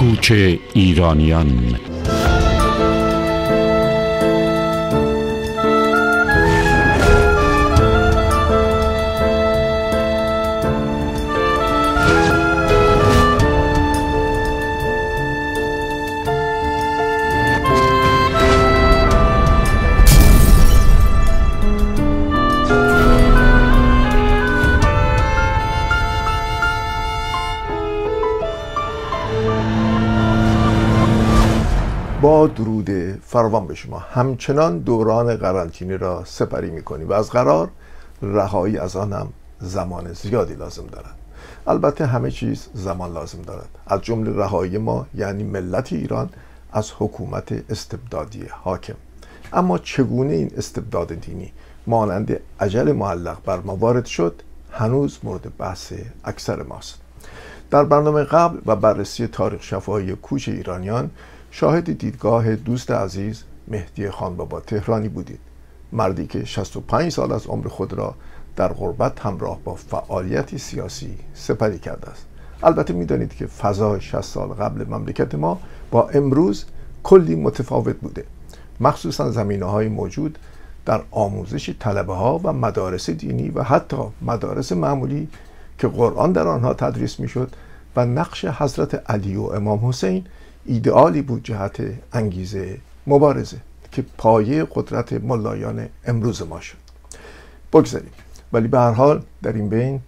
کوچه ایرانیان درود فراوان به شما همچنان دوران قرنطینه را سپری میکنیم و از قرار رهایی از آن هم زمان زیادی لازم دارد البته همه چیز زمان لازم دارد از جمله رهایی ما یعنی ملت ایران از حکومت استبدادی حاکم اما چگونه این استبداد دینی مانند عجل معلق بر ما وارد شد هنوز مورد بحث اکثر ماست در برنامه قبل و بررسی تاریخ شفاهی کوچ ایرانیان شاهد دیدگاه دوست عزیز مهدی خان بابا تهرانی بودید مردی که 65 سال از عمر خود را در غربت همراه با فعالیت سیاسی سپری کرده است البته میدانید که فضا 60 سال قبل مملکت ما با امروز کلی متفاوت بوده مخصوصا زمینه های موجود در آموزش طلبه ها و مدارس دینی و حتی مدارس معمولی که قرآن در آنها تدریس میشد و نقش حضرت علی و امام حسین ایدئالی بود جهت انگیزه مبارزه که پایه قدرت ملایان امروز ما شد بگذاریم ولی به هر حال در این بین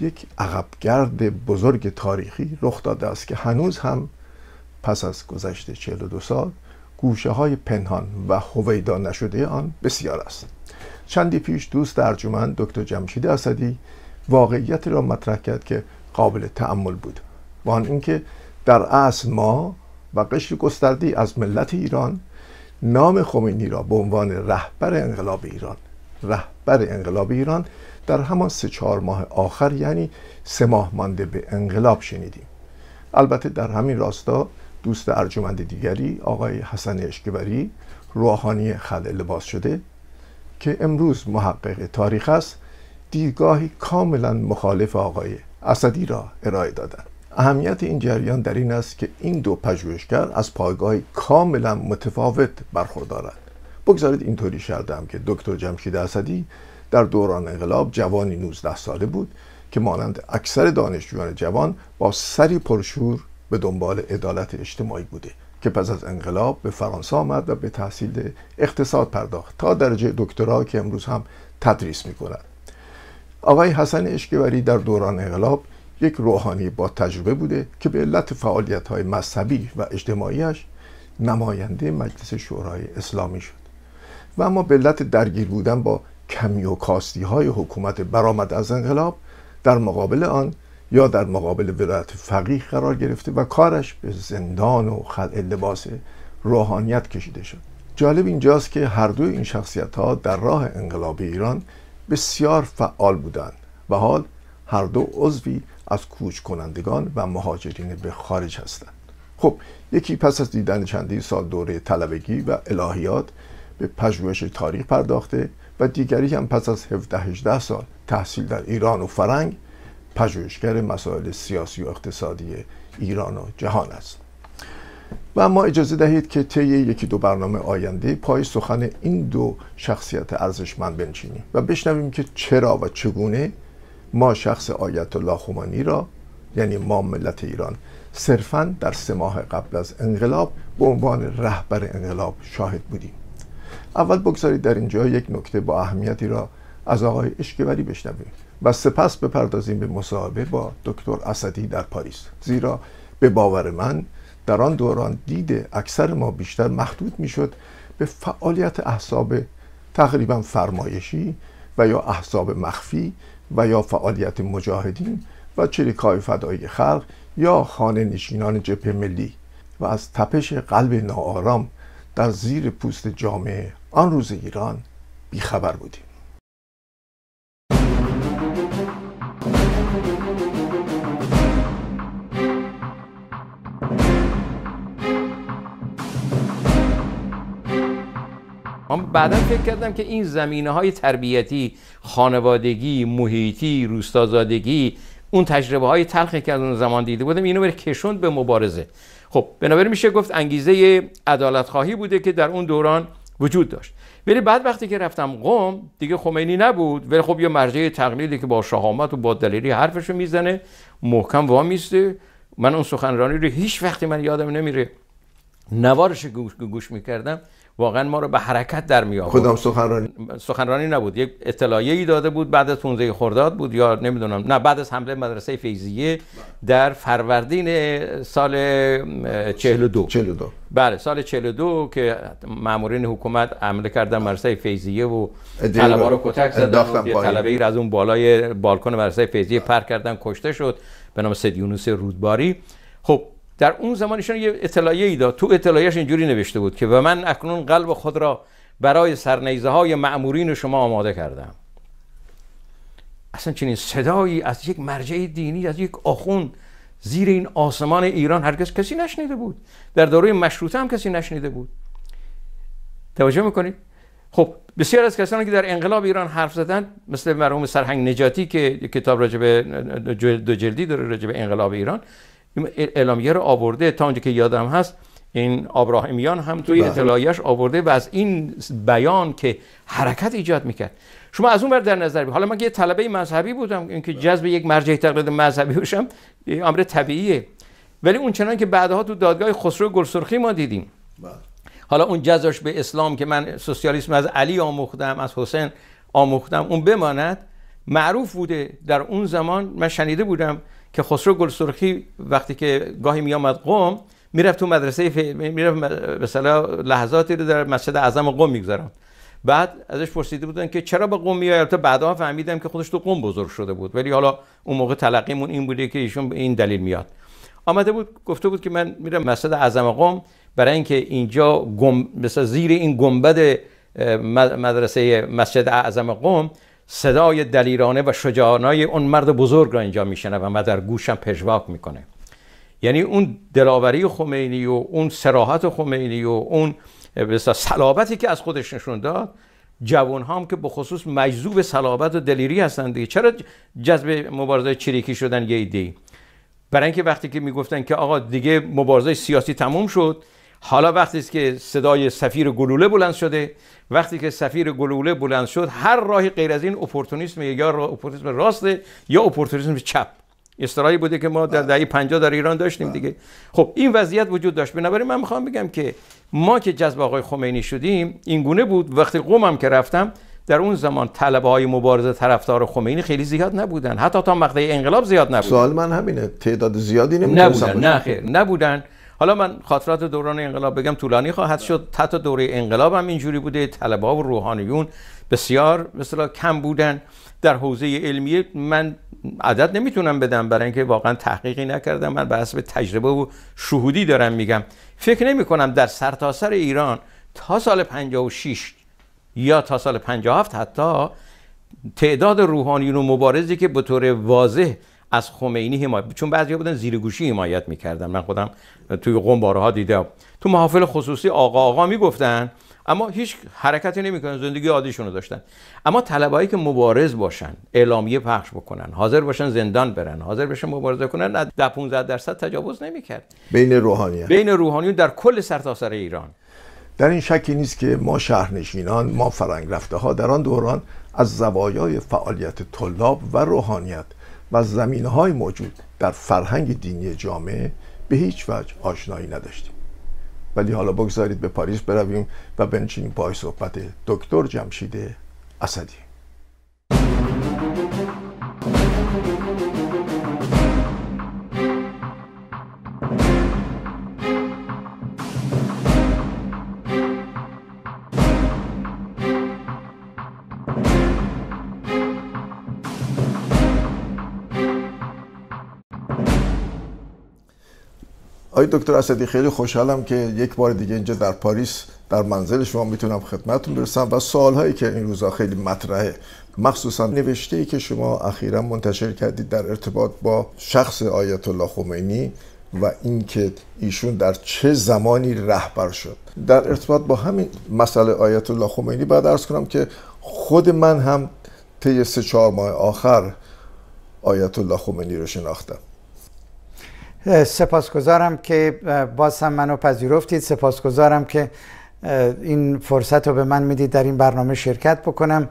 یک عقبگرد بزرگ تاریخی رخ داده است که هنوز هم پس از گذشت 42 سال گوشه های پنهان و هویدا نشده آن بسیار است چندی پیش دوست ارجمند دکتر جمشید اسدی واقعیت را مطرح کرد که قابل تعمل بود و آن اینکه در اصل ما و قشر گسترده از ملت ایران نام خمینی را به عنوان رهبر انقلاب ایران رهبر انقلاب ایران در همان سه چهار ماه آخر یعنی سه ماه مانده به انقلاب شنیدیم البته در همین راستا دوست ارجمند دیگری آقای حسن اشکبری روحانی خل لباس شده که امروز محقق تاریخ است دیدگاهی کاملا مخالف آقای اسدی را ارائه دادند اهمیت این جریان در این است که این دو پژوهشگر از پایگاهی کاملا متفاوت برخوردارند بگذارید اینطوری شردم که دکتر جمشید اسدی در دوران انقلاب جوانی 19 ساله بود که مانند اکثر دانشجویان جوان با سری پرشور به دنبال عدالت اجتماعی بوده که پس از انقلاب به فرانسه آمد و به تحصیل اقتصاد پرداخت تا درجه دکترا که امروز هم تدریس می آقای حسن اشکیوری در دوران انقلاب یک روحانی با تجربه بوده که به علت فعالیت های مذهبی و اجتماعیش نماینده مجلس شورای اسلامی شد و اما به علت درگیر بودن با کمی و کاستی های حکومت برآمد از انقلاب در مقابل آن یا در مقابل ولایت فقیه قرار گرفته و کارش به زندان و خلع لباس روحانیت کشیده شد جالب اینجاست که هر دو این شخصیت ها در راه انقلاب ایران بسیار فعال بودند و حال هر دو عضوی از کوچ کنندگان و مهاجرین به خارج هستند خب یکی پس از دیدن چندی سال دوره طلبگی و الهیات به پژوهش تاریخ پرداخته و دیگری هم پس از 17 18 سال تحصیل در ایران و فرنگ پژوهشگر مسائل سیاسی و اقتصادی ایران و جهان است و اما اجازه دهید که طی یکی دو برنامه آینده پای سخن این دو شخصیت ارزشمند بنشینیم و بشنویم که چرا و چگونه ما شخص آیت الله خمینی را یعنی ما ملت ایران صرفا در سه ماه قبل از انقلاب به عنوان رهبر انقلاب شاهد بودیم اول بگذارید در اینجا یک نکته با اهمیتی را از آقای اشکیوری بشنویم و سپس بپردازیم به مصاحبه با دکتر اسدی در پاریس زیرا به باور من در آن دوران دید اکثر ما بیشتر محدود میشد به فعالیت احساب تقریبا فرمایشی و یا احساب مخفی و یا فعالیت مجاهدین و چریکهای فدایی خلق یا خانه نشینان جبهه ملی و از تپش قلب ناآرام در زیر پوست جامعه آن روز ایران بیخبر بودیم من بعدا فکر کردم که این زمینه های تربیتی خانوادگی محیطی روستازادگی اون تجربه های تلخی که از اون زمان دیده بودم اینو بره کشوند به مبارزه خب بنابراین میشه گفت انگیزه عدالت خواهی بوده که در اون دوران وجود داشت ولی بعد وقتی که رفتم قم دیگه خمینی نبود ولی خب یه مرجع تقلیدی که با شهامت و با دلیری حرفشو میزنه محکم وا میسته من اون سخنرانی رو هیچ وقتی من یادم نمیره نوارش گوش, گوش میکردم واقعا ما رو به حرکت در می آورد کدام سخنرانی سخنرانی نبود یک اطلاعیه ای داده بود بعد از 15 خرداد بود یا نمیدونم نه بعد از حمله مدرسه فیزیه در فروردین سال 42 42 بله سال 42 که مامورین حکومت عمله کردن مدرسه فیزیه و طلبه رو کتک زدن یه طلبه از اون بالای بالکن مدرسه فیزیه پر کردن کشته شد به نام سدیونوس رودباری خب در اون زمان ایشان یه اطلاعیه ای داد تو اطلاعیش اینجوری نوشته بود که و من اکنون قلب خود را برای سرنیزه های معمورین شما آماده کردم اصلا چنین صدایی از یک مرجع دینی از یک آخون زیر این آسمان ایران هرگز کسی نشنیده بود در دوره مشروطه هم کسی نشنیده بود توجه میکنید خب بسیار از کسانی که در انقلاب ایران حرف زدن مثل مرحوم سرهنگ نجاتی که کتاب به دو جلدی داره به انقلاب ایران اعلامیه رو آورده تا اونجا که یادم هست این ابراهیمیان هم توی بله. اطلاعیش آورده و از این بیان که حرکت ایجاد میکرد شما از اون بر در نظر بید. حالا من یه طلبه مذهبی بودم اینکه بله. جذب یک مرجع تقلید مذهبی باشم امر طبیعیه ولی اون چنان که بعدها تو دادگاه خسرو گلسرخی ما دیدیم بله. حالا اون جذبش به اسلام که من سوسیالیسم از علی آموختم از حسین آموختم اون بماند معروف بوده در اون زمان من شنیده بودم که خسرو گل سرخی وقتی که گاهی میامد قوم میرفت تو مدرسه ف... میرفت به لحظاتی رو در مسجد اعظم قوم میگذارم بعد ازش پرسیده بودن که چرا به قوم میای البته بعدا فهمیدم که خودش تو قوم بزرگ شده بود ولی حالا اون موقع تلقیمون این بوده که ایشون به این دلیل میاد آمده بود گفته بود که من میرم مسجد اعظم قوم برای اینکه اینجا گم مثلا زیر این گنبد مدرسه مسجد اعظم قوم صدای دلیرانه و شجاعانه اون مرد بزرگ را اینجا میشنه و در گوشم پژواک میکنه یعنی اون دلاوری خمینی و اون سراحت خمینی و اون صلابتی که از خودش نشون داد جوان هم که بخصوص مجذوب سلابت و دلیری هستند چرا جذب مبارزه چریکی شدن یه ایده برای اینکه وقتی که میگفتن که آقا دیگه مبارزه سیاسی تموم شد حالا وقتی که صدای سفیر گلوله بلند شده وقتی که سفیر گلوله بلند شد هر راهی غیر از این اپورتونیسم یا اپورتونیسم راسته یا اپورتونیسم چپ استرایی بوده که ما در بله. دهه 50 در ایران داشتیم بله. دیگه خب این وضعیت وجود داشت بنابراین من میخوام بگم که ما که جذب آقای خمینی شدیم این گونه بود وقتی قومم که رفتم در اون زمان طلبه های مبارزه طرفدار خمینی خیلی زیاد نبودن حتی تا مقطع انقلاب زیاد نبود. سوال من همینه تعداد زیادی نبودن نه خیر نبودن حالا من خاطرات دوران انقلاب بگم طولانی خواهد شد حتی دوره انقلاب هم اینجوری بوده طلبها و روحانیون بسیار مثلا کم بودن در حوزه علمیه من عدد نمیتونم بدم برای اینکه واقعا تحقیقی نکردم من به حسب تجربه و شهودی دارم میگم فکر نمی کنم در سرتاسر سر ایران تا سال 56 یا تا سال 57 حتی تعداد روحانیون و مبارزی که به طور واضح از خمینی حمایت چون بعضی بودن زیر گوشی حمایت میکردن من خودم توی قم ها دیدم تو محافل خصوصی آقا آقا میگفتن اما هیچ حرکتی نمیکنن زندگی عادیشون رو داشتن اما طلبایی که مبارز باشن اعلامیه پخش بکنن حاضر باشن زندان برن حاضر باشن مبارزه کنن در 15 درصد تجاوز نمیکرد بین روحانی. بین روحانیون در کل سرتاسر ایران در این شکی نیست که ما شهرنشینان ما فرنگ رفته ها در آن دوران از زوایای فعالیت طلاب و روحانیت و زمین های موجود در فرهنگ دینی جامعه به هیچ وجه آشنایی نداشتیم ولی حالا بگذارید به پاریس برویم و بنشینیم پای صحبت دکتر جمشید اسدی آقای دکتر اسدی خیلی خوشحالم که یک بار دیگه اینجا در پاریس در منزل شما میتونم خدمتتون برسم و سوال که این روزها خیلی مطرحه مخصوصا نوشته ای که شما اخیرا منتشر کردید در ارتباط با شخص آیت الله خمینی و اینکه ایشون در چه زمانی رهبر شد در ارتباط با همین مسئله آیت الله خمینی باید ارز کنم که خود من هم طی سه چهار ماه آخر آیت الله خمینی رو شناختم سپاسگزارم که باز هم منو پذیرفتید سپاسگزارم که این فرصت رو به من میدید در این برنامه شرکت بکنم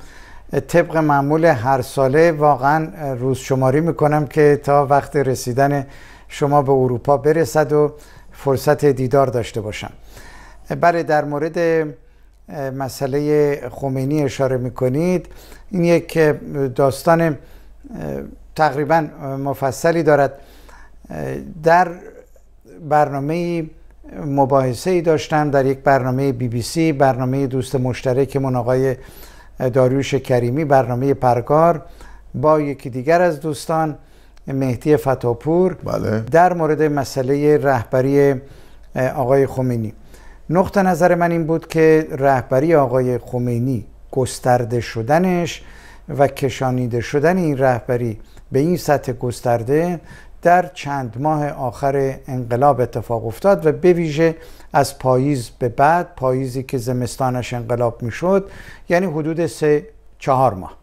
طبق معمول هر ساله واقعا روز شماری میکنم که تا وقت رسیدن شما به اروپا برسد و فرصت دیدار داشته باشم بله در مورد مسئله خمینی اشاره میکنید این یک داستان تقریبا مفصلی دارد در برنامه مباحثه ای داشتم در یک برنامه بی بی سی برنامه دوست مشترکمون آقای داریوش کریمی برنامه پرگار با یکی دیگر از دوستان مهدی فتاپور بله. در مورد مسئله رهبری آقای خمینی نقطه نظر من این بود که رهبری آقای خمینی گسترده شدنش و کشانیده شدن این رهبری به این سطح گسترده در چند ماه آخر انقلاب اتفاق افتاد و به ویژه از پاییز به بعد پاییزی که زمستانش انقلاب میشد یعنی حدود سه چهار ماه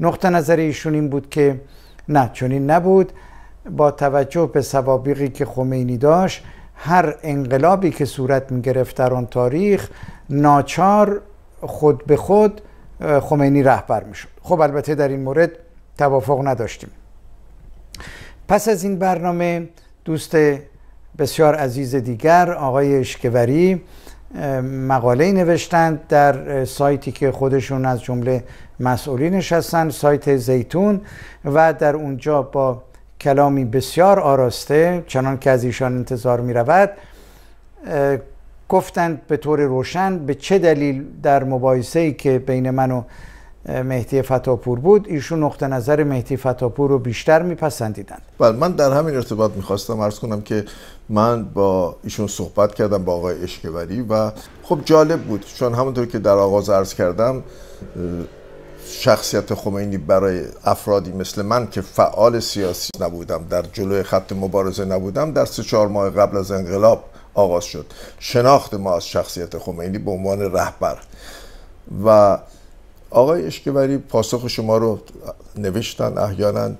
نقطه نظر ایشون این بود که نه چنین نبود با توجه به سوابقی که خمینی داشت هر انقلابی که صورت می گرفت در آن تاریخ ناچار خود به خود خمینی رهبر می شد خب البته در این مورد توافق نداشتیم پس از این برنامه دوست بسیار عزیز دیگر آقای اشکوری مقاله نوشتند در سایتی که خودشون از جمله مسئولینش هستند سایت زیتون و در اونجا با کلامی بسیار آراسته چنان که از ایشان انتظار می رود گفتند به طور روشن به چه دلیل در ای که بین من و مهدی فتاپور بود ایشون نقطه نظر مهدی فتاپور رو بیشتر میپسندیدند بله من در همین ارتباط میخواستم عرض کنم که من با ایشون صحبت کردم با آقای اشکوری و خب جالب بود چون همونطور که در آغاز عرض کردم شخصیت خمینی برای افرادی مثل من که فعال سیاسی نبودم در جلوی خط مبارزه نبودم در سه چهار ماه قبل از انقلاب آغاز شد شناخت ما از شخصیت خمینی به عنوان رهبر و آقای اشکیوری پاسخ شما رو نوشتن احیانا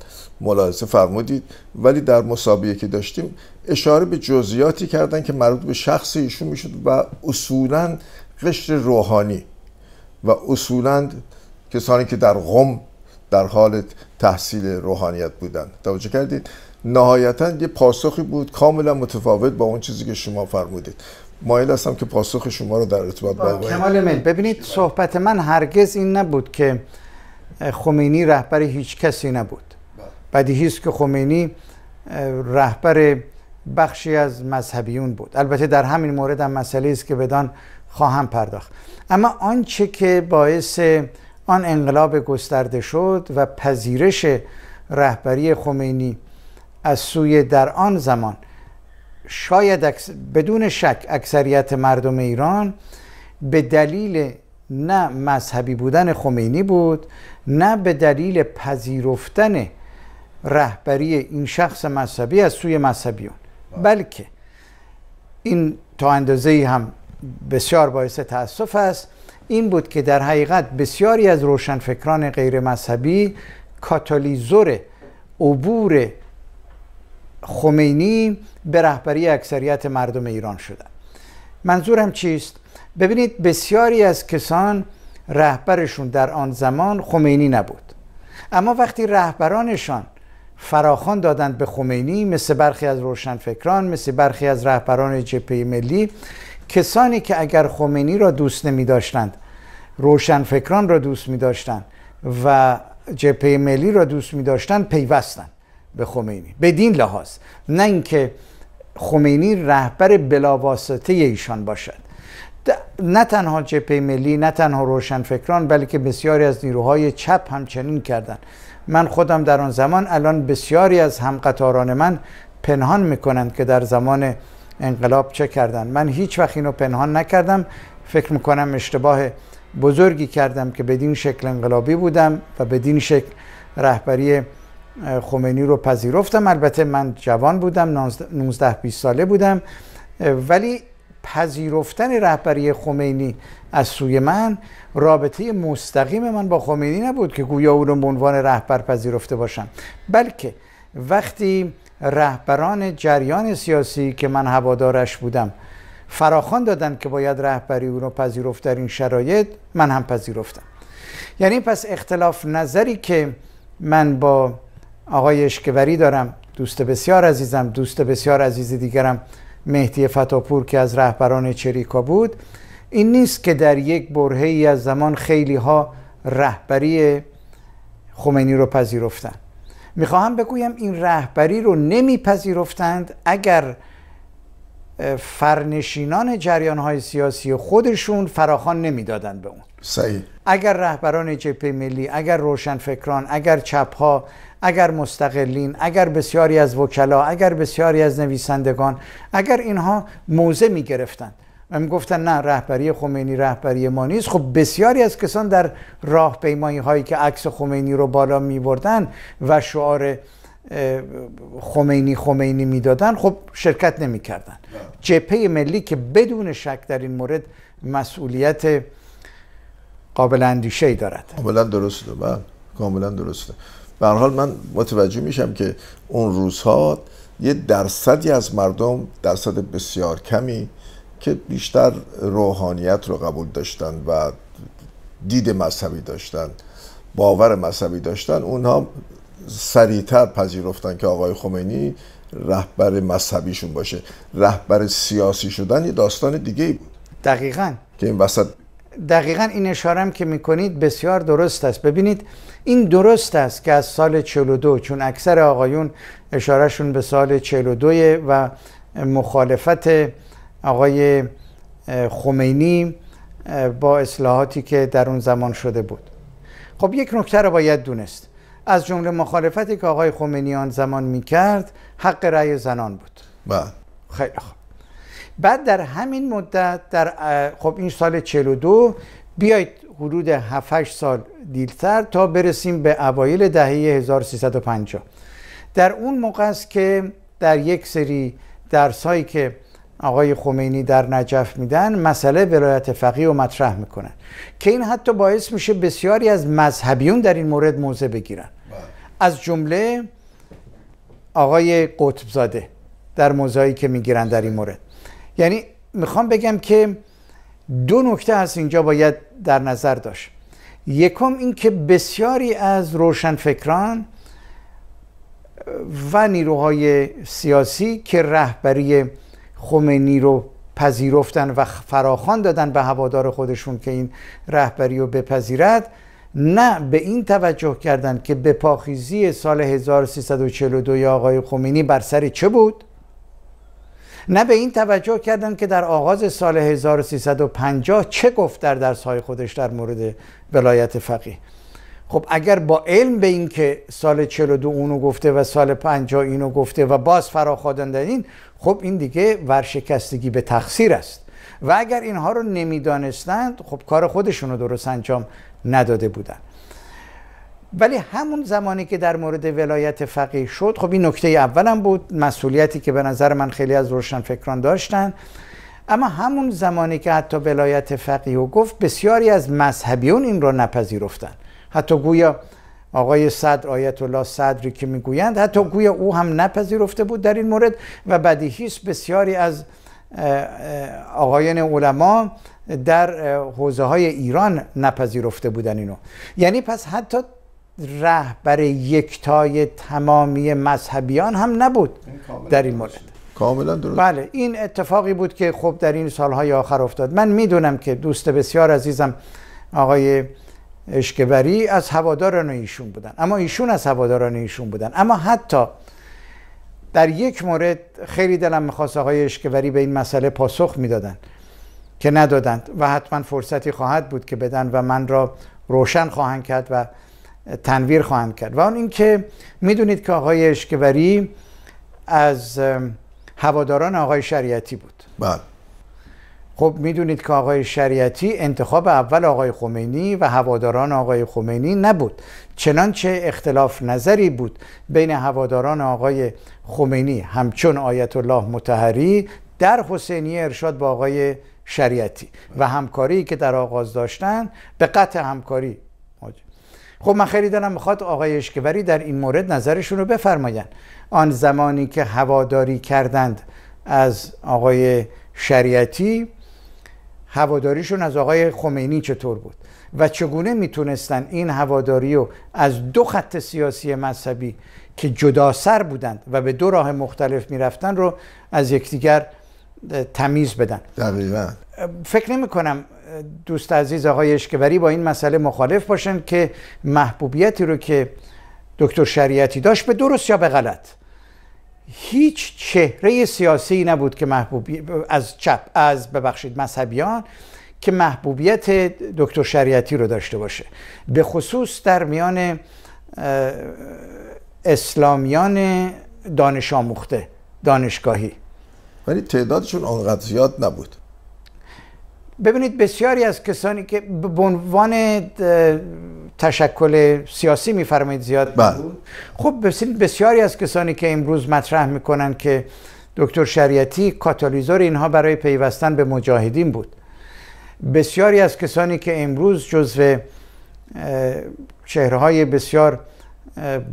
ملاحظه فرمودید ولی در مسابقه که داشتیم اشاره به جزئیاتی کردن که مربوط به شخص ایشون میشد و اصولا قشر روحانی و اصولا کسانی که در غم در حال تحصیل روحانیت بودند توجه کردید نهایتا یه پاسخی بود کاملا متفاوت با اون چیزی که شما فرمودید مایل هستم که پاسخ شما رو در ارتباط با کمال من، ببینید صحبت من هرگز این نبود که خمینی رهبر هیچ کسی نبود بله. بدیهی است که خمینی رهبر بخشی از مذهبیون بود البته در همین مورد هم مسئله است که بدان خواهم پرداخت اما آنچه که باعث آن انقلاب گسترده شد و پذیرش رهبری خمینی از سوی در آن زمان شاید بدون شک اکثریت مردم ایران به دلیل نه مذهبی بودن خمینی بود نه به دلیل پذیرفتن رهبری این شخص مذهبی از سوی مذهبیون بله. بلکه این تا اندازه هم بسیار باعث تاسف است این بود که در حقیقت بسیاری از روشنفکران غیر مذهبی کاتالیزور عبور خمینی به رهبری اکثریت مردم ایران شدن منظورم چیست؟ ببینید بسیاری از کسان رهبرشون در آن زمان خمینی نبود اما وقتی رهبرانشان فراخان دادند به خمینی مثل برخی از روشنفکران مثل برخی از رهبران جبهه ملی کسانی که اگر خمینی را دوست نمی داشتند روشنفکران را دوست می داشتند و جبهه ملی را دوست می داشتند پیوستند به خمینی بدین لحاظ نه اینکه خمینی رهبر بلاواسطه ایشان باشد نه تنها جبهه ملی نه تنها روشنفکران بلکه بسیاری از نیروهای چپ چنین کردن من خودم در آن زمان الان بسیاری از همقطاران من پنهان میکنند که در زمان انقلاب چه کردن من هیچ وقت اینو پنهان نکردم فکر میکنم اشتباه بزرگی کردم که بدین شکل انقلابی بودم و بدین شکل رهبری خمینی رو پذیرفتم البته من جوان بودم 19 20 ساله بودم ولی پذیرفتن رهبری خمینی از سوی من رابطه مستقیم من با خمینی نبود که گویا او رو به عنوان رهبر پذیرفته باشم بلکه وقتی رهبران جریان سیاسی که من هوادارش بودم فراخوان دادن که باید رهبری او رو پذیرفت در این شرایط من هم پذیرفتم یعنی پس اختلاف نظری که من با آقای اشکوری دارم دوست بسیار عزیزم دوست بسیار عزیز دیگرم مهدی فتاپور که از رهبران چریکا بود این نیست که در یک برهه ای از زمان خیلی ها رهبری خمینی رو پذیرفتن میخواهم بگویم این رهبری رو نمیپذیرفتند اگر فرنشینان جریان های سیاسی خودشون فراخان نمیدادند به اون اگر رهبران جبهه ملی اگر روشنفکران اگر چپ ها اگر مستقلین اگر بسیاری از وکلا اگر بسیاری از نویسندگان اگر اینها موزه می گرفتند و می گفتن نه رهبری خمینی رهبری ما نیست خب بسیاری از کسان در راه پیمایی هایی که عکس خمینی رو بالا می بردن و شعار خمینی خمینی میدادن خب شرکت کردن جپه ملی که بدون شک در این مورد مسئولیت قابل اندیشه ای دارد کاملا درسته بله کاملا درسته به حال من متوجه میشم که اون روزها یه درصدی از مردم درصد بسیار کمی که بیشتر روحانیت رو قبول داشتن و دید مذهبی داشتن باور مذهبی داشتن اونها سریعتر پذیرفتن که آقای خمینی رهبر مذهبیشون باشه رهبر سیاسی شدن یه داستان دیگه ای بود دقیقا که این وسط دقیقا این اشارم که میکنید بسیار درست است ببینید این درست است که از سال 42 چون اکثر آقایون اشارهشون به سال 42 و مخالفت آقای خمینی با اصلاحاتی که در اون زمان شده بود خب یک نکته رو باید دونست از جمله مخالفتی که آقای خمینی آن زمان کرد حق رأی زنان بود با. بله. خیلی خوب بعد در همین مدت در خب این سال 42 بیایید حدود 7 سال دیلتر تا برسیم به اوایل دهه 1350 در اون موقع است که در یک سری درس که آقای خمینی در نجف میدن مسئله ولایت فقیه رو مطرح میکنن که این حتی باعث میشه بسیاری از مذهبیون در این مورد موضع بگیرن بله. از جمله آقای قطبزاده در موضعی که میگیرن در این مورد یعنی میخوام بگم که دو نکته هست اینجا باید در نظر داشت یکم اینکه بسیاری از روشنفکران و نیروهای سیاسی که رهبری خمینی رو پذیرفتن و فراخان دادن به هوادار خودشون که این رهبری رو بپذیرد نه به این توجه کردند که به پاخیزی سال 1342 آقای خمینی بر سر چه بود نه به این توجه کردند که در آغاز سال 1350 چه گفت در درسهای خودش در مورد ولایت فقیه خب اگر با علم به این که سال 42 اونو گفته و سال 50 اینو گفته و باز در این خب این دیگه ورشکستگی به تقصیر است و اگر اینها رو نمیدانستند خب کار خودشون رو درست انجام نداده بودند ولی همون زمانی که در مورد ولایت فقیه شد خب این نکته اولم بود مسئولیتی که به نظر من خیلی از روشن فکران داشتن اما همون زمانی که حتی ولایت فقیه و گفت بسیاری از مذهبیون این را نپذیرفتن حتی گویا آقای صدر آیت الله صدری که میگویند حتی گویا او هم نپذیرفته بود در این مورد و بدیهی بسیاری از آقایان علما در حوزه های ایران نپذیرفته بودن اینو یعنی پس حتی رهبر یکتای تمامی مذهبیان هم نبود در این مورد کاملا درست بله این اتفاقی بود که خب در این سالهای آخر افتاد من میدونم که دوست بسیار عزیزم آقای اشکبری از هواداران ایشون بودن اما ایشون از هواداران ایشون بودن اما حتی در یک مورد خیلی دلم میخواست آقای اشکبری به این مسئله پاسخ میدادن که ندادند و حتما فرصتی خواهد بود که بدن و من را روشن خواهند کرد و تنویر خواهند کرد و آن اینکه میدونید که آقای اشکوری از هواداران آقای شریعتی بود بله خب میدونید که آقای شریعتی انتخاب اول آقای خمینی و هواداران آقای خمینی نبود چنانچه اختلاف نظری بود بین هواداران آقای خمینی همچون آیت الله متحری در حسینی ارشاد با آقای شریعتی و همکاری که در آغاز داشتن به قطع همکاری خب من خیلی دارم میخواد آقای اشکوری در این مورد نظرشون رو بفرماین آن زمانی که هواداری کردند از آقای شریعتی هواداریشون از آقای خمینی چطور بود و چگونه میتونستن این هواداری رو از دو خط سیاسی مذهبی که جدا سر بودند و به دو راه مختلف میرفتن رو از یکدیگر تمیز بدن دقیقا فکر نمی کنم دوست عزیز آقای اشکبری با این مسئله مخالف باشن که محبوبیتی رو که دکتر شریعتی داشت به درست یا به غلط هیچ چهره سیاسی نبود که محبوبی از چپ از ببخشید مذهبیان که محبوبیت دکتر شریعتی رو داشته باشه به خصوص در میان اسلامیان دانش آموخته دانشگاهی ولی تعدادشون آنقدر زیاد نبود ببینید بسیاری از کسانی که به عنوان تشکل سیاسی میفرمایید زیاد بله. بود خب بسیاری از کسانی که امروز مطرح میکنن که دکتر شریعتی کاتالیزور اینها برای پیوستن به مجاهدین بود بسیاری از کسانی که امروز جزو های بسیار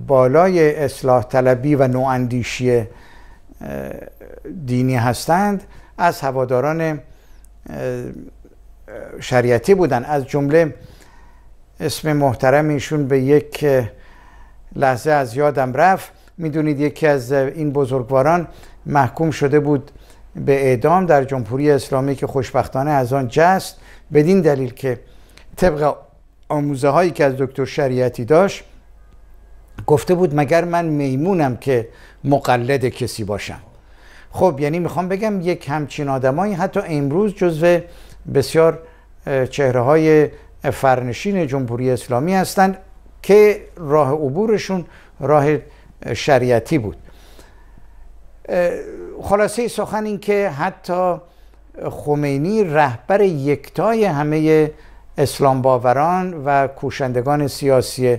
بالای اصلاح طلبی و نواندیشی دینی هستند از هواداران شریعتی بودن از جمله اسم محترم ایشون به یک لحظه از یادم رفت میدونید یکی از این بزرگواران محکوم شده بود به اعدام در جمهوری اسلامی که خوشبختانه از آن جست بدین دلیل که طبق آموزه هایی که از دکتر شریعتی داشت گفته بود مگر من میمونم که مقلد کسی باشم خب یعنی میخوام بگم یک همچین آدمایی حتی امروز جزو بسیار چهره های فرنشین جمهوری اسلامی هستند که راه عبورشون راه شریعتی بود خلاصه سخن این که حتی خمینی رهبر یکتای همه اسلام باوران و کوشندگان سیاسی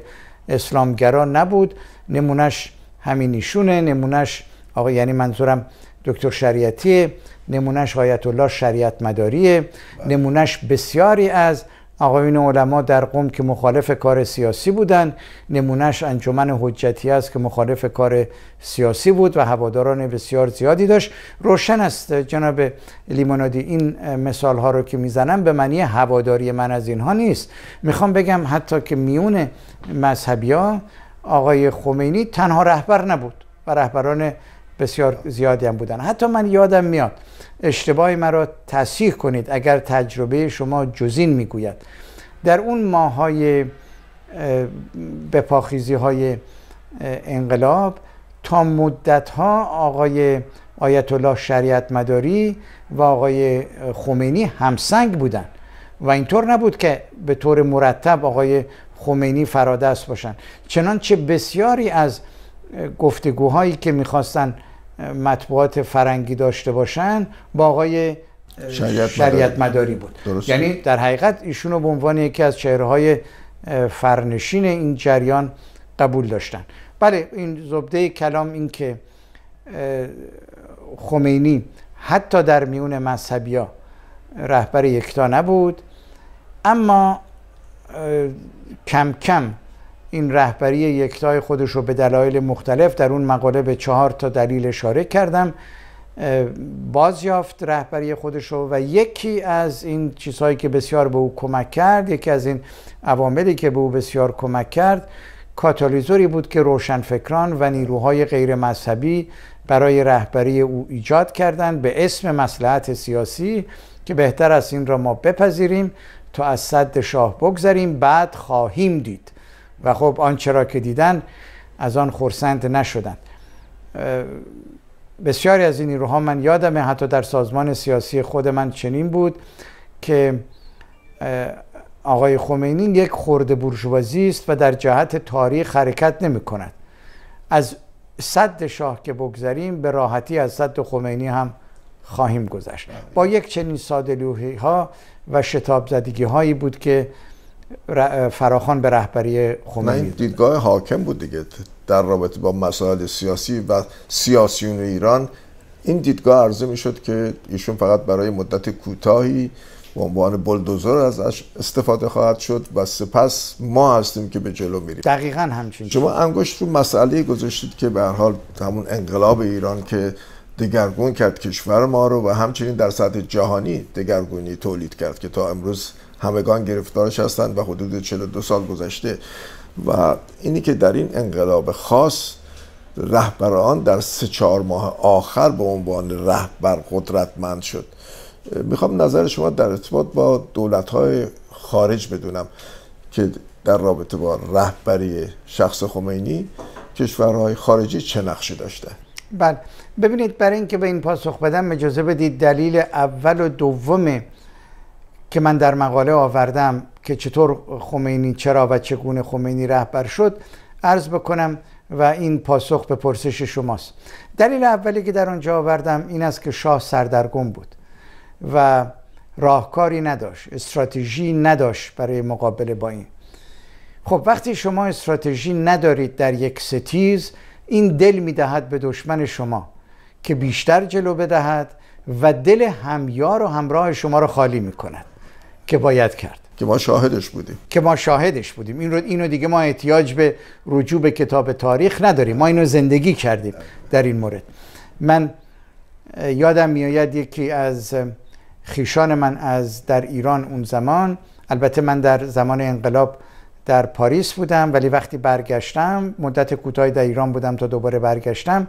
اسلامگرا نبود نمونش همین نشونه نمونش آقا یعنی منظورم دکتر شریعتیه نمونش آیت الله شریعت مداریه نمونهش بسیاری از آقایون علما در قوم که مخالف کار سیاسی بودند نمونش انجمن حجتی است که مخالف کار سیاسی بود و هواداران بسیار زیادی داشت روشن است جناب لیمونادی این مثال ها رو که میزنم به معنی هواداری من از اینها نیست میخوام بگم حتی که میون مذهبی ها آقای خمینی تنها رهبر نبود و رهبران بسیار زیادی هم بودن حتی من یادم میاد اشتباه مرا تصحیح کنید اگر تجربه شما جزین میگوید در اون ماه های های انقلاب تا مدت ها آقای آیت الله شریعت مداری و آقای خمینی همسنگ بودند و اینطور نبود که به طور مرتب آقای خمینی فرادست باشن چنانچه بسیاری از گفتگوهایی که میخواستن مطبوعات فرنگی داشته باشن با آقای شریعت, مداری بود یعنی در حقیقت ایشون رو به عنوان یکی از های فرنشین این جریان قبول داشتن بله این زبده کلام این که خمینی حتی در میون مذهبیا رهبر یکتا نبود اما کم کم این رهبری یکتای خودش رو به دلایل مختلف در اون مقاله به چهار تا دلیل اشاره کردم باز یافت رهبری خودش رو و یکی از این چیزهایی که بسیار به او کمک کرد یکی از این عواملی که به او بسیار کمک کرد کاتالیزوری بود که روشنفکران و نیروهای غیر مذهبی برای رهبری او ایجاد کردند به اسم مسلحت سیاسی که بهتر از این را ما بپذیریم تا از صد شاه بگذریم بعد خواهیم دید و خب آنچه را که دیدن از آن خورسند نشدند بسیاری از این نیروها من یادمه حتی در سازمان سیاسی خود من چنین بود که آقای خمینی یک خورده بورژوازی است و در جهت تاریخ حرکت نمی کند از صد شاه که بگذریم به راحتی از صد خمینی هم خواهیم گذشت بله. با یک چنین سادلوهی ها و شتاب زدگی هایی بود که فراخان به رهبری خمینی این دیدگاه حاکم بود دیگه در رابطه با مسائل سیاسی و سیاسیون ایران این دیدگاه عرضه می شد که ایشون فقط برای مدت کوتاهی به عنوان بلدوزر ازش استفاده خواهد شد و سپس ما هستیم که به جلو میریم دقیقا همچین شما انگشت رو مسئله گذاشتید که به حال همون انقلاب ایران که دگرگون کرد کشور ما رو و همچنین در سطح جهانی دگرگونی تولید کرد که تا امروز همگان گرفتارش هستند و حدود 42 سال گذشته و اینی که در این انقلاب خاص رهبران در سه چهار ماه آخر به عنوان رهبر قدرتمند شد میخوام نظر شما در ارتباط با دولت های خارج بدونم که در رابطه با رهبری شخص خمینی کشورهای خارجی چه نقشی داشته بله ببینید برای اینکه به این پاسخ بدم اجازه بدید دلیل اول و دوم که من در مقاله آوردم که چطور خمینی چرا و چگونه خمینی رهبر شد عرض بکنم و این پاسخ به پرسش شماست دلیل اولی که در آنجا آوردم این است که شاه سردرگم بود و راهکاری نداشت استراتژی نداشت برای مقابله با این خب وقتی شما استراتژی ندارید در یک ستیز این دل میدهد به دشمن شما که بیشتر جلو بدهد و دل همیار و همراه شما را خالی میکند که باید کرد که ما شاهدش بودیم که ما شاهدش بودیم این رو اینو دیگه ما احتیاج به رجوع به کتاب تاریخ نداریم ما اینو زندگی کردیم در این مورد من یادم میآید یکی از خیشان من از در ایران اون زمان البته من در زمان انقلاب در پاریس بودم ولی وقتی برگشتم مدت کوتاهی در ایران بودم تا دوباره برگشتم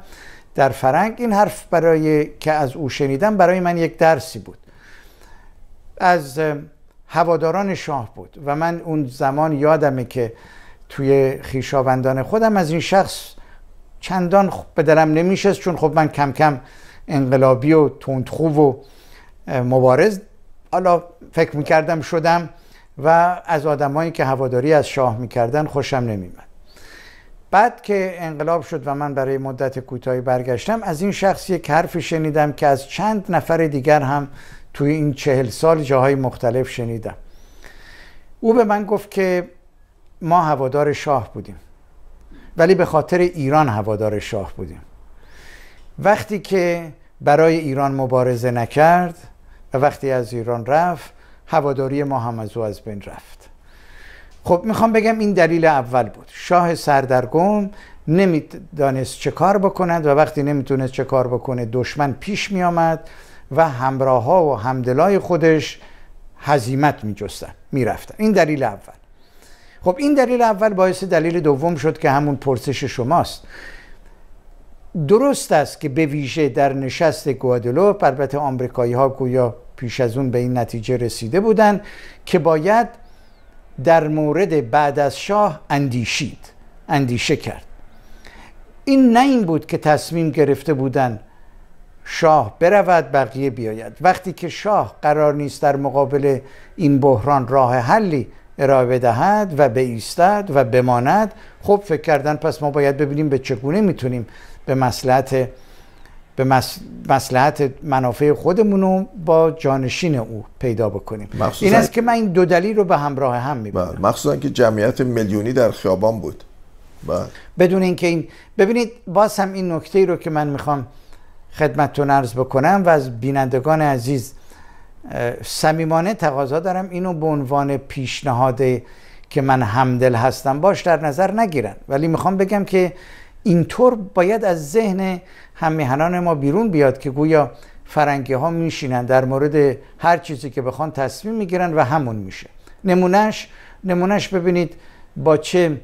در فرنگ این حرف برای که از او شنیدم برای من یک درسی بود از هواداران شاه بود و من اون زمان یادمه که توی خیشاوندان خودم از این شخص چندان به نمی نمیشست چون خب من کم کم انقلابی و خوب و مبارز حالا فکر میکردم شدم و از آدمایی که هواداری از شاه میکردن خوشم نمیمد بعد که انقلاب شد و من برای مدت کوتاهی برگشتم از این شخص یک حرفی شنیدم که از چند نفر دیگر هم توی این چهل سال جاهای مختلف شنیدم او به من گفت که ما هوادار شاه بودیم ولی به خاطر ایران هوادار شاه بودیم وقتی که برای ایران مبارزه نکرد و وقتی از ایران رفت هواداری ما هم از او از بین رفت خب میخوام بگم این دلیل اول بود شاه سردرگم نمیدانست چه کار بکند و وقتی نمیتونست چه کار بکنه دشمن پیش میامد و همراه ها و همدلای خودش هزیمت می جستن می رفتن. این دلیل اول خب این دلیل اول باعث دلیل دوم شد که همون پرسش شماست درست است که به ویژه در نشست گوادلوپ البته آمریکایی ها گویا پیش از اون به این نتیجه رسیده بودند که باید در مورد بعد از شاه اندیشید اندیشه کرد این نه این بود که تصمیم گرفته بودند شاه برود بقیه بیاید وقتی که شاه قرار نیست در مقابل این بحران راه حلی ارائه بدهد و بایستد و بماند خب فکر کردن پس ما باید ببینیم به چگونه میتونیم به مسلحت به مسلحت منافع خودمون رو با جانشین او پیدا بکنیم این است که من این دو دلیل رو به همراه هم بله، میبینم مخصوصا که جمعیت میلیونی در خیابان بود بله بدون اینکه این ببینید باز هم این نکته ای رو که من میخوام خدمتتون عرض بکنم و از بینندگان عزیز صمیمانه تقاضا دارم اینو به عنوان پیشنهاد که من همدل هستم باش در نظر نگیرن ولی میخوام بگم که اینطور باید از ذهن همیهنان ما بیرون بیاد که گویا فرنگی ها میشینن در مورد هر چیزی که بخوان تصمیم میگیرن و همون میشه نمونهش نمونهش ببینید با چه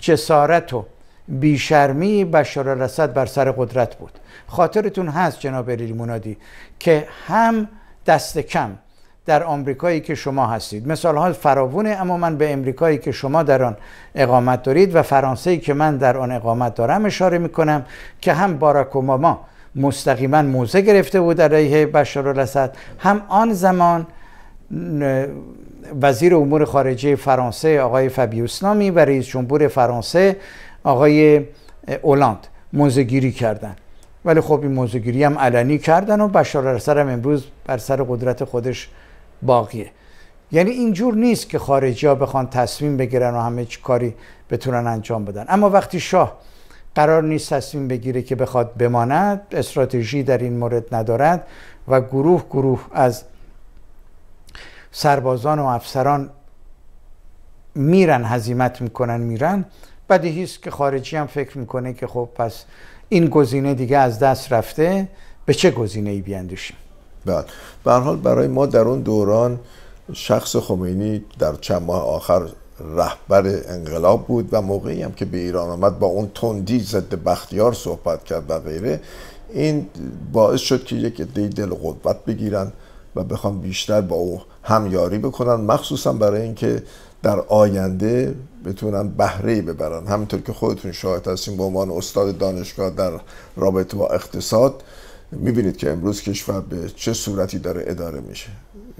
جسارت و بیشرمی بشار الاسد بر سر قدرت بود خاطرتون هست جناب مونادی که هم دست کم در آمریکایی که شما هستید مثال ها فراوونه اما من به امریکایی که شما در آن اقامت دارید و فرانسه که من در آن اقامت دارم اشاره می کنم که هم باراک اوباما مستقیما موزه گرفته بود علیه بشار الاسد هم آن زمان وزیر امور خارجه فرانسه آقای فابیوس و رئیس جمهور فرانسه آقای اولاند موزگیری کردن ولی خب این موزگیری هم علنی کردن و بشار الاسد هم امروز بر سر قدرت خودش باقیه یعنی اینجور نیست که خارجی ها بخوان تصمیم بگیرن و همه چی کاری بتونن انجام بدن اما وقتی شاه قرار نیست تصمیم بگیره که بخواد بماند استراتژی در این مورد ندارد و گروه گروه از سربازان و افسران میرن هزیمت میکنن میرن بدیهی است که خارجی هم فکر میکنه که خب پس این گزینه دیگه از دست رفته به چه گزینه ای بیاندیشیم بله به حال برای ما در اون دوران شخص خمینی در چند ماه آخر رهبر انقلاب بود و موقعی هم که به ایران آمد با اون تندی ضد بختیار صحبت کرد و غیره این باعث شد که یک دل قوت بگیرن و بخوام بیشتر با او همیاری بکنن مخصوصا برای اینکه در آینده بتونن بهره ببرن همینطور که خودتون شاهد هستیم به عنوان استاد دانشگاه در رابطه با اقتصاد میبینید که امروز کشور به چه صورتی داره اداره میشه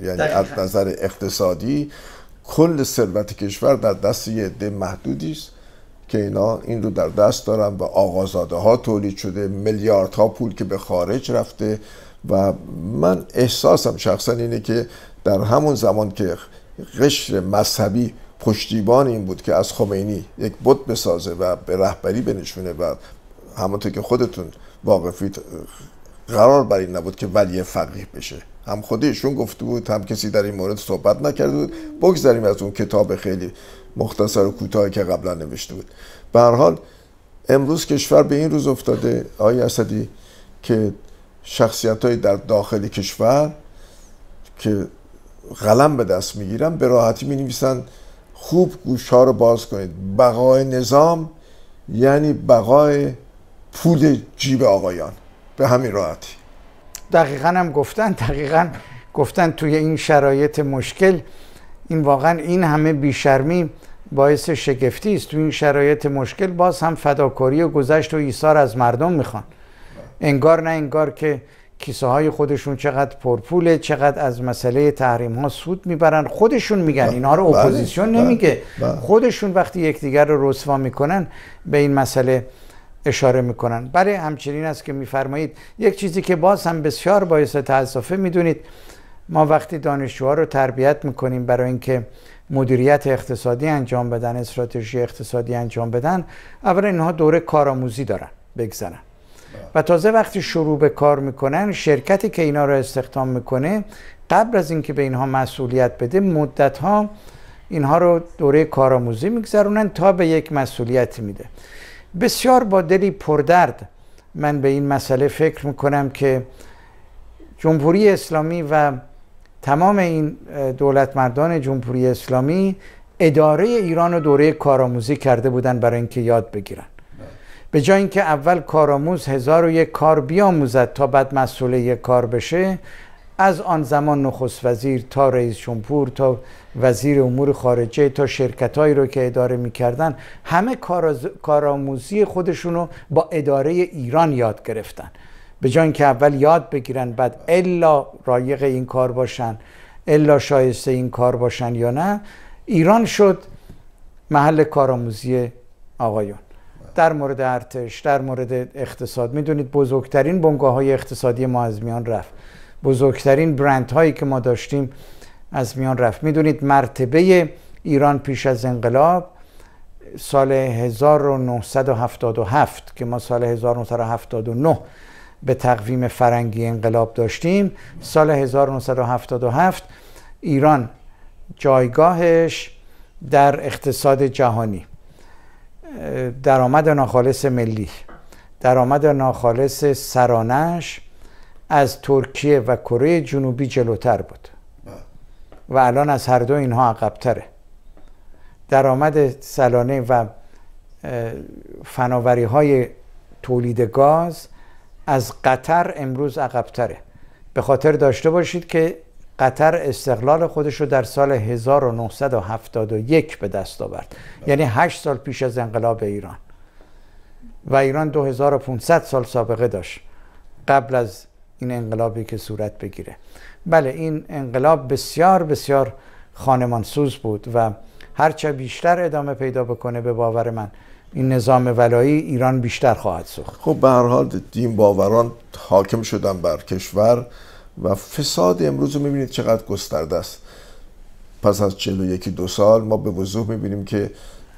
یعنی از نظر اقتصادی کل ثروت کشور در دست یه عده محدودی است که اینا این رو در دست دارن و آغازاده ها تولید شده میلیاردها پول که به خارج رفته و من احساسم شخصا اینه که در همون زمان که قشر مذهبی پشتیبان این بود که از خمینی یک بت بسازه و به رهبری بنشونه و همونطور که خودتون واقفید قرار بر این نبود که ولی فقیه بشه هم خودشون گفته بود هم کسی در این مورد صحبت نکرده بود بگذاریم از اون کتاب خیلی مختصر و کوتاهی که قبلا نوشته بود به هر حال امروز کشور به این روز افتاده آقای اسدی که شخصیت های در داخل کشور که قلم به دست میگیرن به راحتی می نویسن خوب گوش ها رو باز کنید بقای نظام یعنی بقای پول جیب آقایان به همین راحتی دقیقا هم گفتن دقیقا گفتن توی این شرایط مشکل این واقعا این همه بیشرمی باعث شگفتی است توی این شرایط مشکل باز هم فداکاری و گذشت و ایثار از مردم میخوان بله. انگار نه انگار که کیسه های خودشون چقدر پرپوله چقدر از مسئله تحریم ها سود میبرن خودشون میگن بله. اینا رو بله. اپوزیسیون بله. نمیگه خودشون وقتی یکدیگر رو رسوا میکنن به این مسئله اشاره میکنن برای همچنین است که میفرمایید یک چیزی که باز هم بسیار باعث تاسفه میدونید ما وقتی دانشجوها رو تربیت میکنیم برای اینکه مدیریت اقتصادی انجام بدن استراتژی اقتصادی انجام بدن اولا اینها دوره کارآموزی دارن بگذرن و تازه وقتی شروع به کار میکنن شرکتی که اینا رو استخدام میکنه قبل از اینکه به اینها مسئولیت بده مدت ها اینها رو دوره کارآموزی میگذرونن تا به یک مسئولیت میده بسیار با دلی پردرد من به این مسئله فکر میکنم که جمهوری اسلامی و تمام این دولت مردان جمهوری اسلامی اداره ایران رو دوره کارآموزی کرده بودن برای اینکه یاد بگیرن به جای اینکه اول کارآموز هزار و یک کار بیاموزد تا بعد مسئول یک کار بشه از آن زمان نخست وزیر تا رئیس جمهور تا وزیر امور خارجه تا شرکتهایی رو که اداره میکردن همه کارآموزی خودشون رو با اداره ایران یاد گرفتن به جای اینکه اول یاد بگیرن بعد الا رایق این کار باشن الا شایسته این کار باشن یا نه ایران شد محل کارآموزی آقایون در مورد ارتش در مورد اقتصاد میدونید بزرگترین بنگاه های اقتصادی ما از میان رفت بزرگترین برند هایی که ما داشتیم از میان رفت میدونید مرتبه ایران پیش از انقلاب سال 1977 که ما سال 1979 به تقویم فرنگی انقلاب داشتیم سال 1977 ایران جایگاهش در اقتصاد جهانی درآمد ناخالص ملی درآمد ناخالص سرانش از ترکیه و کره جنوبی جلوتر بود و الان از هر دو اینها عقبتره درآمد سالانه و فناوری های تولید گاز از قطر امروز عقبتره به خاطر داشته باشید که قطر استقلال خودش رو در سال 1971 به دست آورد بله. یعنی 8 سال پیش از انقلاب ایران و ایران 2500 سال سابقه داشت قبل از این انقلابی که صورت بگیره بله این انقلاب بسیار بسیار خانمانسوز بود و هرچه بیشتر ادامه پیدا بکنه به باور من این نظام ولایی ایران بیشتر خواهد سوخت خب به هر حال دین باوران حاکم شدن بر کشور و فساد امروز رو میبینید چقدر گسترده است پس از یکی دو سال ما به وضوح میبینیم که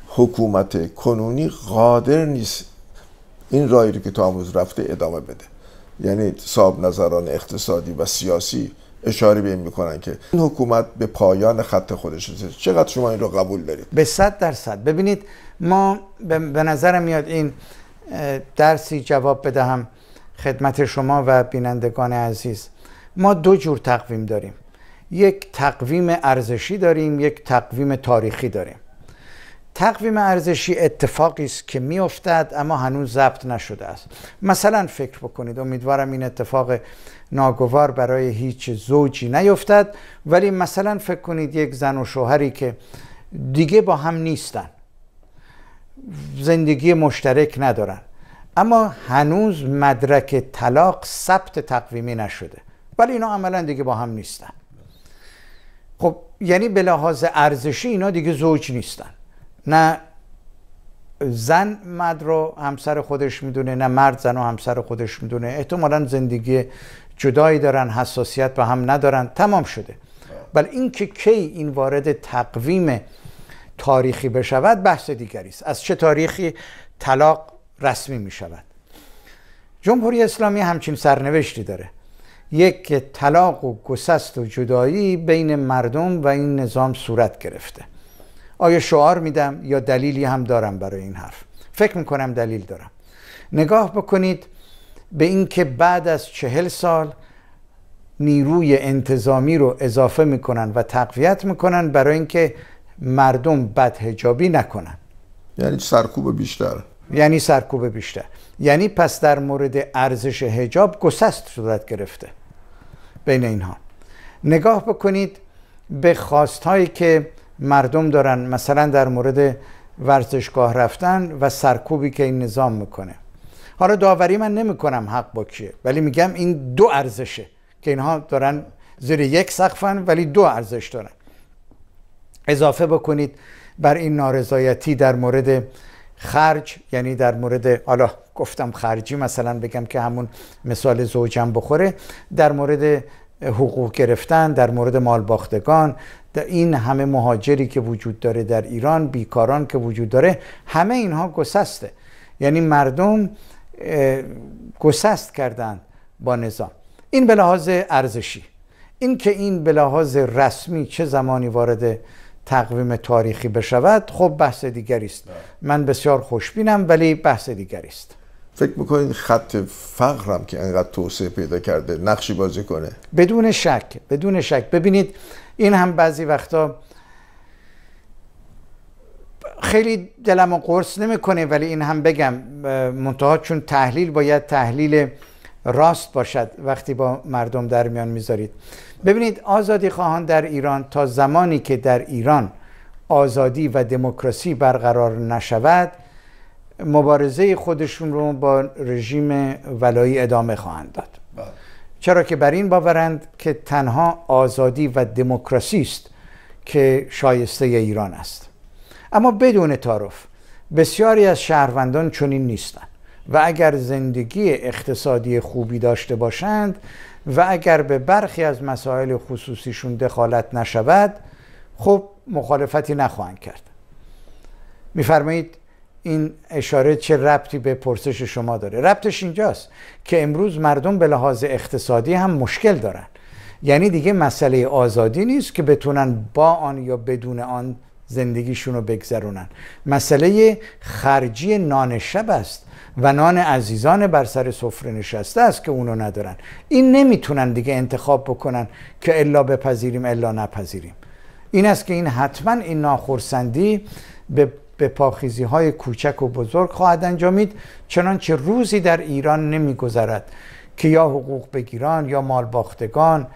حکومت کنونی قادر نیست این رایی رو که تا امروز رفته ادامه بده یعنی صاحب نظران اقتصادی و سیاسی اشاره به این میکنن که این حکومت به پایان خط خودش رسید چقدر شما این رو قبول دارید به صد صد ببینید ما به نظرم میاد این درسی جواب بدهم خدمت شما و بینندگان عزیز ما دو جور تقویم داریم یک تقویم ارزشی داریم یک تقویم تاریخی داریم تقویم ارزشی اتفاقی است که میافتد اما هنوز ضبط نشده است مثلا فکر بکنید امیدوارم این اتفاق ناگوار برای هیچ زوجی نیفتد ولی مثلا فکر کنید یک زن و شوهری که دیگه با هم نیستن زندگی مشترک ندارن اما هنوز مدرک طلاق ثبت تقویمی نشده ولی اینا عملا دیگه با هم نیستن خب یعنی به لحاظ ارزشی اینا دیگه زوج نیستن نه زن مرد رو همسر خودش میدونه نه مرد زن رو همسر خودش میدونه احتمالا زندگی جدایی دارن حساسیت با هم ندارن تمام شده ولی اینکه کی این وارد تقویم تاریخی بشود بحث دیگری است از چه تاریخی طلاق رسمی می شود جمهوری اسلامی همچین سرنوشتی داره یک طلاق و گسست و جدایی بین مردم و این نظام صورت گرفته آیا شعار میدم یا دلیلی هم دارم برای این حرف فکر میکنم دلیل دارم نگاه بکنید به اینکه بعد از چهل سال نیروی انتظامی رو اضافه میکنن و تقویت میکنن برای اینکه مردم بد هجابی نکنن یعنی سرکوب بیشتر یعنی سرکوب بیشتر یعنی پس در مورد ارزش هجاب گسست صورت گرفته بین اینها نگاه بکنید به خواستهایی که مردم دارن مثلا در مورد ورزشگاه رفتن و سرکوبی که این نظام میکنه حالا داوری من نمیکنم حق با کیه ولی میگم این دو ارزشه که اینها دارن زیر یک سقفن ولی دو ارزش دارن اضافه بکنید بر این نارضایتی در مورد خرج یعنی در مورد حالا گفتم خرجی مثلا بگم که همون مثال زوجم بخوره در مورد حقوق گرفتن در مورد مال باختگان در این همه مهاجری که وجود داره در ایران بیکاران که وجود داره همه اینها گسسته یعنی مردم گسست کردن با نظام این به لحاظ ارزشی این که این به لحاظ رسمی چه زمانی وارد تقویم تاریخی بشود خب بحث دیگری است من بسیار خوشبینم ولی بحث دیگری است فکر میکنین خط فقرم که انقدر توسعه پیدا کرده نقشی بازی کنه بدون شک بدون شک ببینید این هم بعضی وقتا خیلی دلم قرص نمیکنه ولی این هم بگم منتها چون تحلیل باید تحلیل راست باشد وقتی با مردم در میان میذارید ببینید آزادی خواهان در ایران تا زمانی که در ایران آزادی و دموکراسی برقرار نشود مبارزه خودشون رو با رژیم ولایی ادامه خواهند داد بله. چرا که بر این باورند که تنها آزادی و دموکراسی است که شایسته ایران است اما بدون تعارف بسیاری از شهروندان چنین نیستند و اگر زندگی اقتصادی خوبی داشته باشند و اگر به برخی از مسائل خصوصیشون دخالت نشود خب مخالفتی نخواهند کرد میفرمایید این اشاره چه ربطی به پرسش شما داره ربطش اینجاست که امروز مردم به لحاظ اقتصادی هم مشکل دارن یعنی دیگه مسئله آزادی نیست که بتونن با آن یا بدون آن زندگیشون رو بگذرونن مسئله خرجی نان شب است و نان عزیزان بر سر سفره نشسته است که اونو ندارن این نمیتونن دیگه انتخاب بکنن که الا بپذیریم الا نپذیریم این است که این حتما این ناخرسندی به به پاخیزی های کوچک و بزرگ خواهد انجامید چنانچه روزی در ایران نمیگذرد که یا حقوق بگیران یا مال باختگان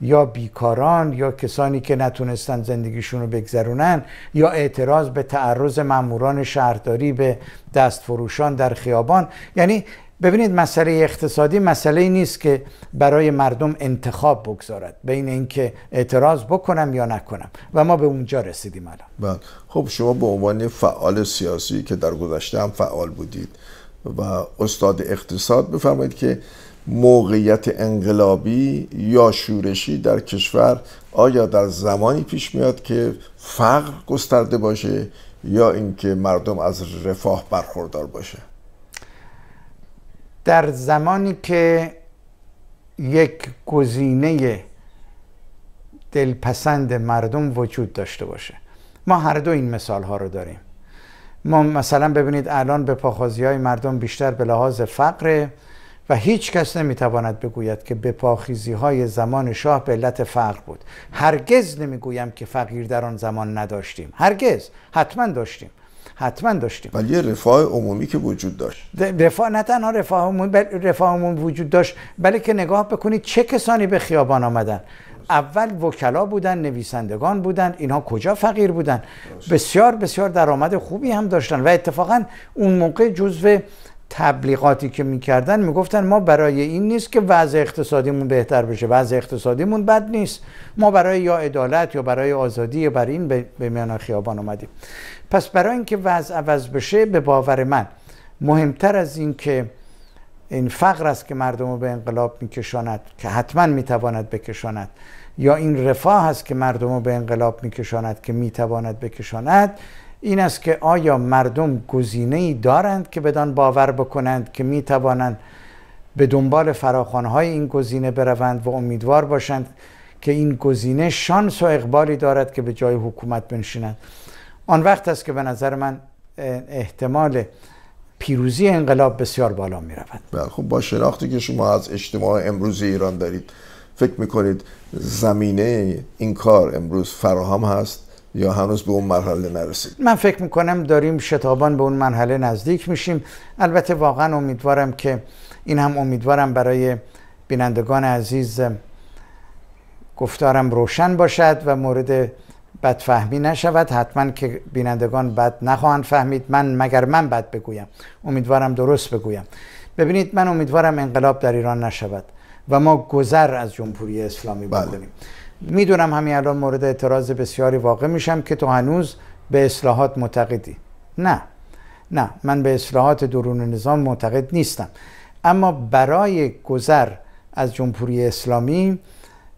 یا بیکاران یا کسانی که نتونستن زندگیشون رو بگذرونن یا اعتراض به تعرض ماموران شهرداری به دستفروشان در خیابان یعنی ببینید مسئله اقتصادی مسئله نیست که برای مردم انتخاب بگذارد بین اینکه اعتراض بکنم یا نکنم و ما به اونجا رسیدیم الان بله. خب شما به عنوان فعال سیاسی که در گذشته هم فعال بودید و استاد اقتصاد بفرمایید که موقعیت انقلابی یا شورشی در کشور آیا در زمانی پیش میاد که فقر گسترده باشه یا اینکه مردم از رفاه برخوردار باشه در زمانی که یک گزینه دلپسند مردم وجود داشته باشه ما هر دو این مثال ها رو داریم ما مثلا ببینید الان به پاخازی های مردم بیشتر به لحاظ فقره و هیچ کس نمیتواند بگوید که به پاخیزی های زمان شاه به علت فقر بود هرگز نمیگویم که فقیر در آن زمان نداشتیم هرگز حتما داشتیم حتما داشتیم ولی رفاه عمومی که وجود داشت رفاه نه تنها رفاه عمومی رفاه عمومی وجود داشت بلکه نگاه بکنید چه کسانی به خیابان آمدن اول وکلا بودن نویسندگان بودن اینها کجا فقیر بودن بسیار بسیار درآمد خوبی هم داشتن و اتفاقا اون موقع جزو تبلیغاتی که میکردن میگفتن ما برای این نیست که وضع اقتصادیمون بهتر بشه وضع اقتصادیمون بد نیست ما برای یا عدالت یا برای آزادی یا برای این به میان خیابان اومدیم پس برای اینکه وضع عوض بشه به باور من مهمتر از این که این فقر است که مردم رو به انقلاب میکشاند که حتما میتواند بکشاند یا این رفاه است که مردم رو به انقلاب میکشاند که میتواند بکشاند این است که آیا مردم گزینه ای دارند که بدان باور بکنند که می توانند به دنبال فراخوانهای این گزینه بروند و امیدوار باشند که این گزینه شانس و اقبالی دارد که به جای حکومت بنشینند آن وقت است که به نظر من احتمال پیروزی انقلاب بسیار بالا می رود بله، خب با شناختی که شما از اجتماع امروز ایران دارید فکر میکنید زمینه این کار امروز فراهم هست یا هنوز به اون مرحله نرسید من فکر میکنم داریم شتابان به اون مرحله نزدیک میشیم البته واقعا امیدوارم که این هم امیدوارم برای بینندگان عزیز گفتارم روشن باشد و مورد بدفهمی نشود حتما که بینندگان بد نخواهند فهمید من مگر من بد بگویم امیدوارم درست بگویم ببینید من امیدوارم انقلاب در ایران نشود و ما گذر از جمهوری اسلامی بله. بکنیم میدونم همین الان مورد اعتراض بسیاری واقع میشم که تو هنوز به اصلاحات معتقدی نه نه من به اصلاحات درون نظام معتقد نیستم اما برای گذر از جمهوری اسلامی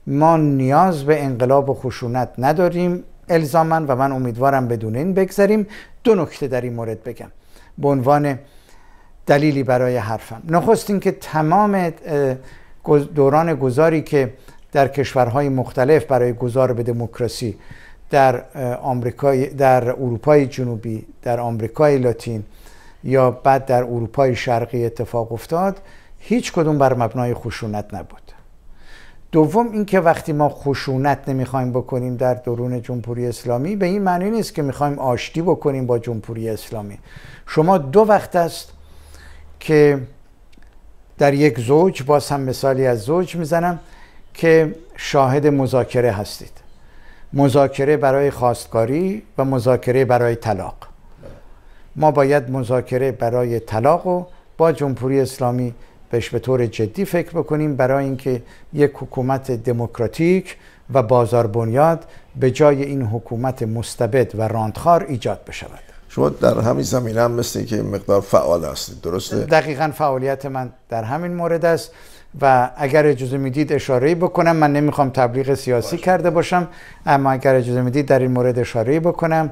ما نیاز به انقلاب و خشونت نداریم الزامن و من امیدوارم بدون این بگذریم دو نکته در این مورد بگم به عنوان دلیلی برای حرفم نخست اینکه تمام دوران گذاری که در کشورهای مختلف برای گذار به دموکراسی در آمریکای در اروپای جنوبی در آمریکای لاتین یا بعد در اروپای شرقی اتفاق افتاد هیچ کدوم بر مبنای خشونت نبود دوم اینکه وقتی ما خشونت نمیخوایم بکنیم در درون جمهوری اسلامی به این معنی نیست که میخوایم آشتی بکنیم با جمهوری اسلامی شما دو وقت است که در یک زوج باز هم مثالی از زوج میزنم که شاهد مذاکره هستید مذاکره برای خواستگاری و مذاکره برای طلاق ما باید مذاکره برای طلاق و با جمهوری اسلامی بهش به طور جدی فکر بکنیم برای اینکه یک حکومت دموکراتیک و بازار بنیاد به جای این حکومت مستبد و راندخار ایجاد بشود شما در همین زمینه هم مثل که مقدار فعال هستید درسته؟ دقیقا فعالیت من در همین مورد است و اگر اجازه میدید اشاره بکنم من نمیخوام تبلیغ سیاسی کرده باشم اما اگر اجازه میدید در این مورد اشاره بکنم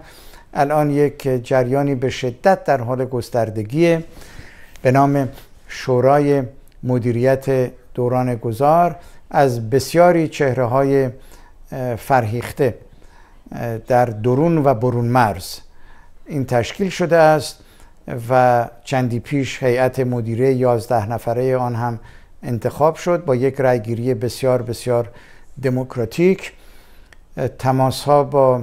الان یک جریانی به شدت در حال گستردگیه به نام شورای مدیریت دوران گذار از بسیاری چهره های فرهیخته در درون و برون مرز این تشکیل شده است و چندی پیش هیئت مدیره 11 نفره آن هم انتخاب شد با یک رأیگیری بسیار بسیار دموکراتیک تماس ها با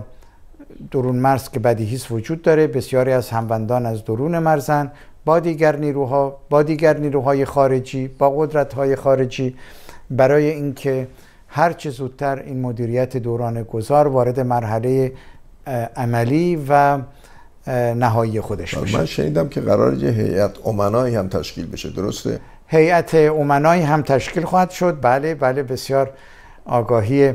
درون مرز که بدیهیس وجود داره بسیاری از هموندان از درون مرزن با دیگر نیروها با دیگر نیروهای خارجی با قدرت های خارجی برای اینکه هر چه زودتر این مدیریت دوران گذار وارد مرحله عملی و نهایی خودش بشه من شنیدم که قرار یه هیئت امنایی هم تشکیل بشه درسته هیئت اومنایی هم تشکیل خواهد شد بله بله بسیار آگاهی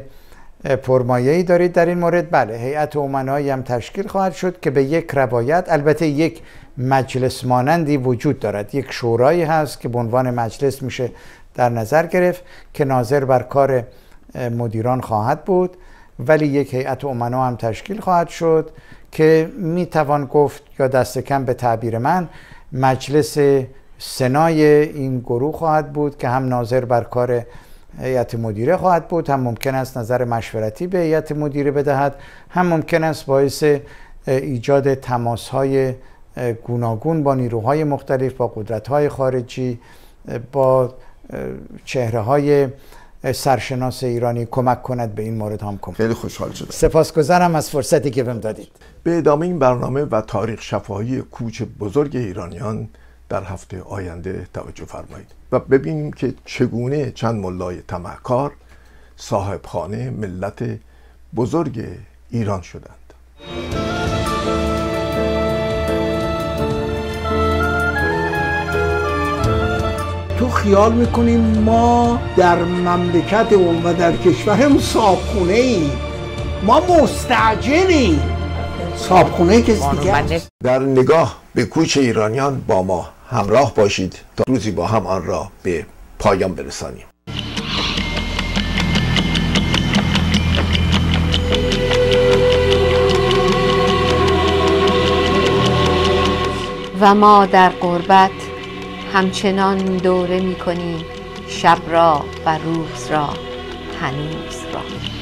پرمایه‌ای دارید در این مورد بله هیئت اومنایی هم تشکیل خواهد شد که به یک روایت البته یک مجلس مانندی وجود دارد یک شورایی هست که به عنوان مجلس میشه در نظر گرفت که ناظر بر کار مدیران خواهد بود ولی یک هیئت امنا هم تشکیل خواهد شد که میتوان گفت یا دست کم به تعبیر من مجلس سنای این گروه خواهد بود که هم ناظر بر کار هیئت مدیره خواهد بود هم ممکن است نظر مشورتی به هیئت مدیره بدهد هم ممکن است باعث ایجاد تماس های گوناگون با نیروهای مختلف با قدرت های خارجی با چهره های سرشناس ایرانی کمک کند به این مورد هم کمک خیلی خوشحال شدم سپاسگزارم از فرصتی که بهم دادید به ادامه این برنامه و تاریخ شفاهی کوچ بزرگ ایرانیان در هفته آینده توجه فرمایید و ببینیم که چگونه چند ملای تمهکار صاحب خانه ملت بزرگ ایران شدند تو خیال میکنیم ما در مملکت و در هم سابخونه ای ما مستعجلی بله. سابخونه کسی دیگه در نگاه به کوچ ایرانیان با ما همراه باشید تا روزی با هم آن را به پایان برسانیم و ما در قربت همچنان دوره می شب را و روز را هنوز را